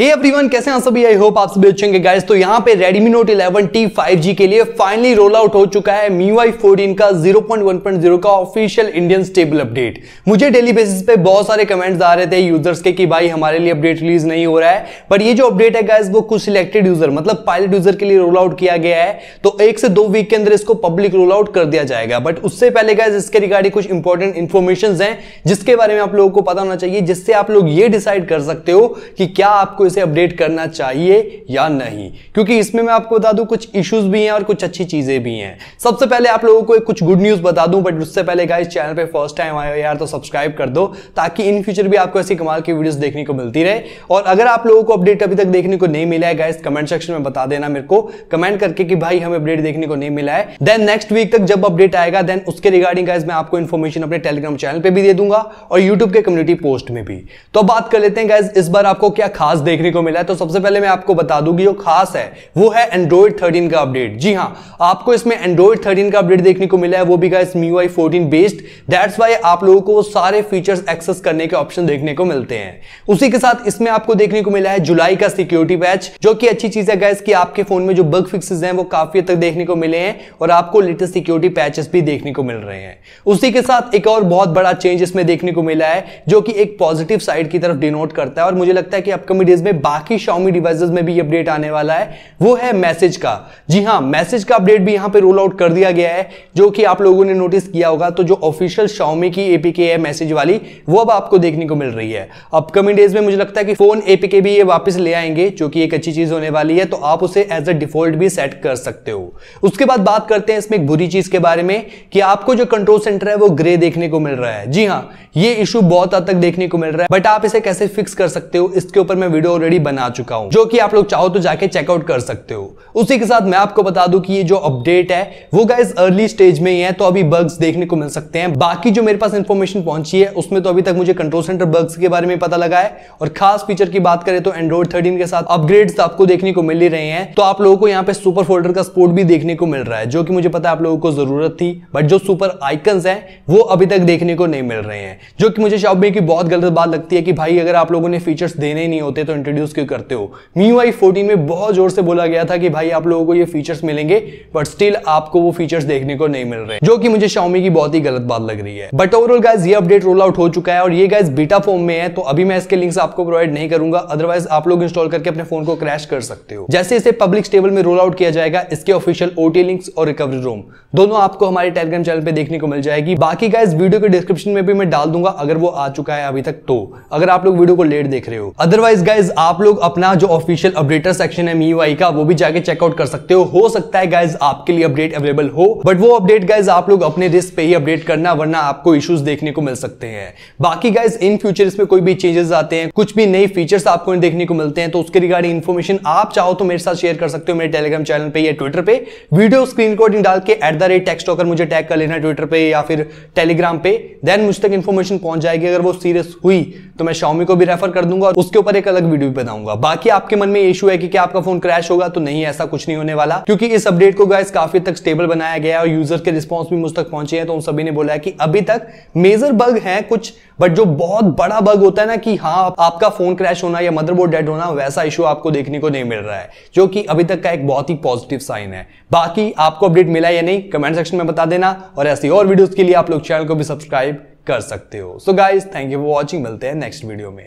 हे hey everyone कैसे हैं सभी आई होप आप सभी अच्छे होंगे गाइस तो यहां पे रेडमी नोट 11 5G के लिए फाइनली रोल आउट हो चुका है MIUI 14 का 0.1.0 का ऑफिशियल इंडियन स्टेबल अपडेट मुझे डेली बेसिस पे बहुत सारे कमेंट्स आ रहे थे यूजर्स के कि भाई हमारे लिए अपडेट रिलीज नहीं हो रहा है बट ये जो अपडेट है गाइज वो कुछ सिलेक्टेड यूजर मतलब पायलट यूजर के लिए रोल आउट किया गया है तो एक से दो वीक के अंदर इसको पब्लिक रोल आउट कर दिया जाएगा बट उससे पहले गाइज इसके रिगार्डिंग कुछ इंपॉर्टेंट इन्फॉर्मेशन है जिसके बारे में आप लोगों को पता होना चाहिए जिससे आप लोग ये डिसाइड कर सकते हो कि क्या आपको इसे अपडेट करना चाहिए या नहीं क्योंकि इसमें मैं आपको बता दूं कुछ इश्यूज भी हैं और कुछ अच्छी चीजें भी हैं सबसे पहले आप लोगों को एक कुछ गुड न्यूज बता दूं बट उससे पहले गाइस चैनल पे फर्स्ट टाइम आए हो यार तो सब्सक्राइब कर दो ताकि इन फ्यूचर भी आपको ऐसी कमाल की वीडियोस देखने को मिलती रहे और अगर आप लोगों को अपडेट अभी तक देखने को नहीं मिला है गाइस कमेंट सेक्शन में बता देना मेरे को कमेंट करके कि भाई हमें अपडेट देखने को नहीं मिला है देन नेक्स्ट वीक तक जब अपडेट आएगा देन उसके रिगार्डिंग गाइस मैं आपको इन्फॉर्मेशन अपने टेलीग्राम चैनल पर भी दे दूंगा और यूट्यूब के कम्युनिटी पोस्ट में भी तो बात कर लेते हैं गाइज इस बार आपको क्या खास देख देखने को मिला है तो सबसे पहले मैं आपको बता दूं कि जो खास है वो है एंड्रॉइड 13 का अपडेट जी हाँ आपको इसमें एंड्रॉइड 13 का अपडेट देखने को मिला है वो भी गाइस इस MIUI 14 बेस्ड दैट्स वाई आप लोगों को सारे फीचर्स एक्सेस करने के ऑप्शन देखने को मिलते हैं उसी के साथ इसमें आपको देखने को मिला है जुलाई का सिक्योरिटी पैच जो की अच्छी चीज है गैस की आपके फोन में जो बग फिक्सेस है वो काफी तक देखने को मिले हैं और आपको लेटेस्ट सिक्योरिटी पैचेस भी देखने को मिल रहे हैं उसी के साथ एक और बहुत बड़ा चेंज इसमें देखने को मिला है जो कि एक पॉजिटिव साइड की तरफ डिनोट करता है और मुझे लगता है कि अपकमिंग डेज में बाकी शॉमी डिवाइसेज में भी अपडेट आने वाला है वो है मैसेज का जी हाँ मैसेज का अपडेट भी यहाँ पे रोल आउट कर दिया गया है जो कि आप लोगों ने नोटिस किया होगा तो जो ऑफिशियल शॉमी की एपीके है मैसेज वाली वो अब आपको देखने को मिल रही है अपकमिंग डेज में मुझे लगता है कि फोन एपीके भी ये वापस ले आएंगे जो कि एक अच्छी चीज होने वाली है तो आप उसे एज अ डिफॉल्ट भी सेट कर सकते हो उसके बाद बात करते हैं इसमें एक बुरी चीज के बारे में कि आपको जो कंट्रोल सेंटर है वो ग्रे देखने को मिल रहा है जी हाँ ये इशू बहुत हद तक देखने को मिल रहा है बट आप इसे कैसे फिक्स कर सकते हो इसके ऊपर मैं वीडियो ऑलरेडी बना चुका हूं जो कि आप लोग चाहो तो जाके चेकआउट कर सकते हो उसी के साथ मैं आपको बता दूं कि ये जो अपडेट है वो गाइज अर्ली स्टेज में ही है तो अभी बग्स देखने को मिल सकते हैं बाकी जो मेरे पास इन्फॉर्मेशन पहुंची है उसमें तो अभी तक मुझे कंट्रोल सेंटर बग्स के बारे में पता लगा है और खास फीचर की बात करें तो एंड्रॉइड थर्टीन के साथ अपग्रेड आपको देखने को मिल ही रहे हैं तो आप लोगों को यहाँ पे सुपर फोल्डर का स्पोर्ट भी देखने को मिल रहा है जो कि मुझे पता है आप लोगों को जरूरत थी बट जो सुपर आइकन है वो अभी तक देखने को नहीं मिल रहे हैं जो कि मुझे शाउबे की बहुत गलत बात लगती है कि भाई अगर आप लोगों ने फीचर्स देने नहीं होते तो इंट्रोड्यूस क्यों करते हो मी वाई फोर्टीन में बहुत जोर से बोला गया था कि भाई आप लोगों को ये फीचर्स मिलेंगे बट स्टिल आपको वो फीचर्स देखने को नहीं मिल रहे जो कि मुझे शाउमी की बहुत ही गलत बात लग रही है बट ओवरऑल गाइज ये अपडेट रोल आउट हो चुका है और ये गाइज बीटा फॉर्म में है तो अभी मैं इसके लिंक्स आपको प्रोवाइड नहीं करूंगा अदरवाइज आप लोग इंस्टॉल करके अपने फोन को क्रैश कर सकते हो जैसे इसे पब्लिक स्टेबल में रोल आउट किया जाएगा इसके ऑफिशियल ओटी लिंक्स और रिकवरी रूम दोनों आपको हमारे टेलीग्राम चैनल पे देखने को मिल जाएगी बाकी गाइज वीडियो के डिस्क्रिप्शन में भी मैं डाल दूंगा अगर वो आ चुका है अभी तक तो अगर आप लोग वीडियो को लेट देख रहे हो अदरवाइज गाइज गाइज आप लोग अपना जो ऑफिशियल अपडेटर सेक्शन है मीवाई का वो भी जाके चेकआउट कर सकते हो हो सकता है गाइज आपके लिए अपडेट अवेलेबल हो बट वो अपडेट गाइज आप लोग अपने रिस्क पे ही अपडेट करना वरना आपको इश्यूज देखने को मिल सकते हैं बाकी गाइज इन फ्यूचर इसमें कोई भी चेंजेस आते हैं कुछ भी नई फीचर्स आपको देखने को मिलते हैं तो उसके रिगार्डिंग इन्फॉर्मेशन आप चाहो तो मेरे साथ शेयर कर सकते हो मेरे टेलीग्राम चैनल पे या ट्विटर पे वीडियो स्क्रीन रिकॉर्डिंग डाल के एट द रेट टेक्स्ट होकर मुझे टैग कर लेना ट्विटर पे या फिर टेलीग्राम पे देन मुझ तक इन्फॉर्मेशन पहुंच जाएगी अगर वो सीरियस हुई तो मैं शॉमी को भी रेफर कर दूंगा और उसके ऊपर एक अलग वीडियो भी बताऊंगा बाकी आपके मन में इशू है कि क्या आपका फोन क्रैश होगा तो नहीं ऐसा कुछ नहीं होने वाला क्योंकि इस अपडेट को गाइस काफी तक स्टेबल बनाया गया और यूजर के रिस्पॉन्स भी मुझ तक पहुंचे हैं तो उन सभी ने बोला है कि अभी तक मेजर बग है कुछ बट जो बहुत बड़ा बग होता है ना कि हाँ आपका फोन क्रैश होना या मदरबोर्ड डेड होना वैसा इशू आपको देखने को नहीं मिल रहा है जो कि अभी तक का एक बहुत ही पॉजिटिव साइन है बाकी आपको अपडेट मिला या नहीं कमेंट सेक्शन में बता देना और ऐसी और वीडियोस के लिए आप लोग चैनल को भी सब्सक्राइब कर सकते हो so guys thank you for watching मिलते हैं नेक्स्ट वीडियो में